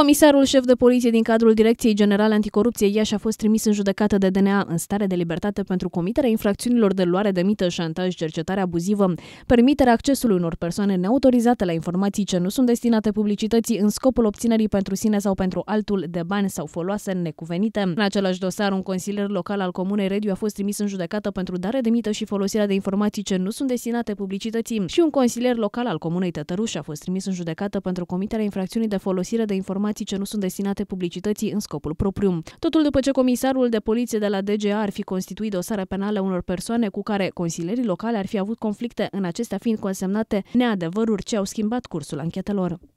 Comisarul șef de poliție din cadrul Direcției Generale Anticorupție Iași a fost trimis în judecată de DNA în stare de libertate pentru comiterea infracțiunilor de luare de mită, șantaj, cercetare abuzivă, permiterea accesului unor persoane neautorizate la informații ce nu sunt destinate publicității în scopul obținerii pentru sine sau pentru altul de bani sau foloase necuvenite. În același dosar, un consilier local al Comunei Rediu a fost trimis în judecată pentru dare de mită și folosirea de informații ce nu sunt destinate publicității și un consilier local al Comunei Tătăruș a fost trimis în judecată pentru comiterea infracțiunii de folosire de informații informații ce nu sunt destinate publicității în scopul propriu. Totul după ce comisarul de poliție de la DGA ar fi constituit dosare penale unor persoane cu care consilierii locale ar fi avut conflicte, în acestea fiind consemnate neadevăruri ce au schimbat cursul anchetelor.